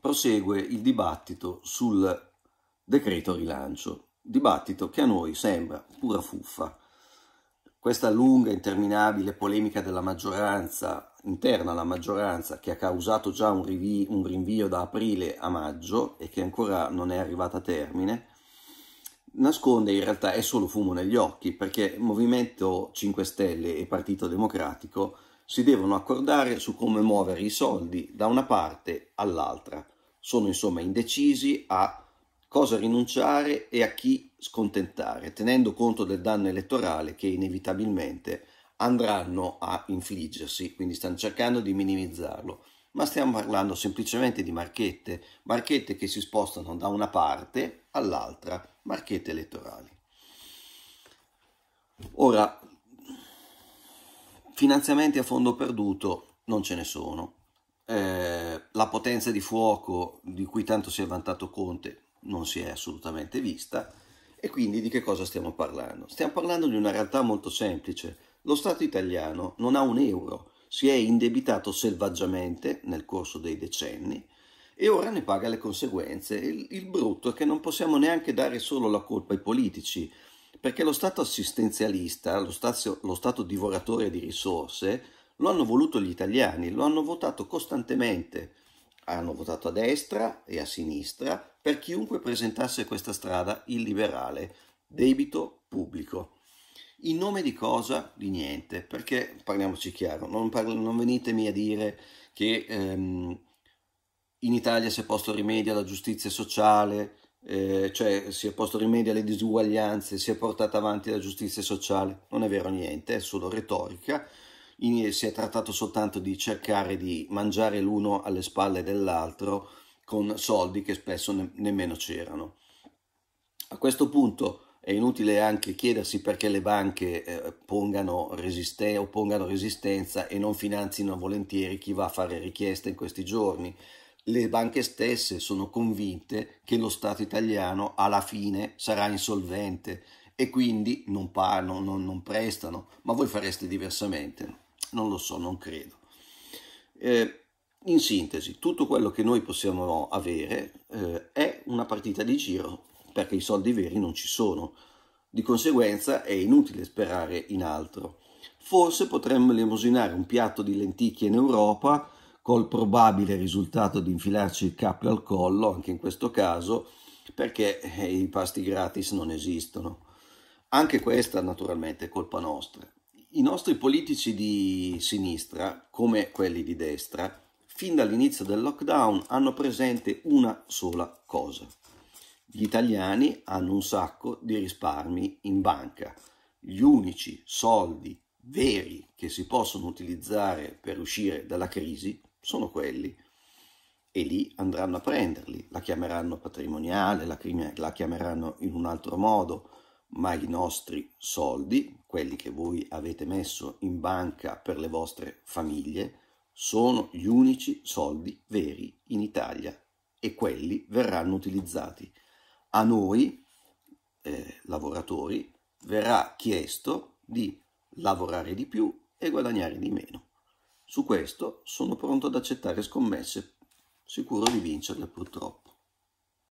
prosegue il dibattito sul decreto rilancio, dibattito che a noi sembra pura fuffa. Questa lunga, interminabile polemica della maggioranza, interna alla maggioranza, che ha causato già un, un rinvio da aprile a maggio e che ancora non è arrivata a termine, nasconde in realtà è solo fumo negli occhi, perché Movimento 5 Stelle e Partito Democratico si devono accordare su come muovere i soldi da una parte all'altra. Sono insomma indecisi a cosa rinunciare e a chi scontentare, tenendo conto del danno elettorale che inevitabilmente andranno a infliggersi, quindi stanno cercando di minimizzarlo. Ma stiamo parlando semplicemente di marchette, marchette che si spostano da una parte all'altra, marchette elettorali. Ora, Finanziamenti a fondo perduto non ce ne sono. Eh, la potenza di fuoco di cui tanto si è vantato Conte non si è assolutamente vista. E quindi di che cosa stiamo parlando? Stiamo parlando di una realtà molto semplice. Lo Stato italiano non ha un euro, si è indebitato selvaggiamente nel corso dei decenni e ora ne paga le conseguenze. Il, il brutto è che non possiamo neanche dare solo la colpa ai politici, perché lo Stato assistenzialista, lo, stazio, lo Stato divoratore di risorse, lo hanno voluto gli italiani, lo hanno votato costantemente, hanno votato a destra e a sinistra per chiunque presentasse questa strada illiberale, debito pubblico. In nome di cosa? Di niente, perché parliamoci chiaro, non, parli, non venitemi a dire che ehm, in Italia si è posto rimedio alla giustizia sociale, eh, cioè si è posto rimedio alle disuguaglianze, si è portata avanti la giustizia sociale. Non è vero niente, è solo retorica. In, si è trattato soltanto di cercare di mangiare l'uno alle spalle dell'altro con soldi che spesso ne, nemmeno c'erano. A questo punto è inutile anche chiedersi perché le banche eh, pongano resiste- oppongano resistenza e non finanzino volentieri chi va a fare richieste in questi giorni, le banche stesse sono convinte che lo Stato italiano alla fine sarà insolvente e quindi non, pagano, non, non prestano, ma voi fareste diversamente? Non lo so, non credo. Eh, in sintesi, tutto quello che noi possiamo avere eh, è una partita di giro, perché i soldi veri non ci sono. Di conseguenza è inutile sperare in altro. Forse potremmo elemosinare un piatto di lenticchie in Europa col probabile risultato di infilarci il cappio al collo, anche in questo caso, perché eh, i pasti gratis non esistono. Anche questa naturalmente è colpa nostra. I nostri politici di sinistra, come quelli di destra, fin dall'inizio del lockdown hanno presente una sola cosa. Gli italiani hanno un sacco di risparmi in banca. Gli unici soldi veri che si possono utilizzare per uscire dalla crisi sono quelli. E lì andranno a prenderli, la chiameranno patrimoniale, la, la chiameranno in un altro modo, ma i nostri soldi, quelli che voi avete messo in banca per le vostre famiglie, sono gli unici soldi veri in Italia e quelli verranno utilizzati. A noi, eh, lavoratori, verrà chiesto di lavorare di più e guadagnare di meno. Su questo sono pronto ad accettare scommesse, sicuro di vincerle purtroppo.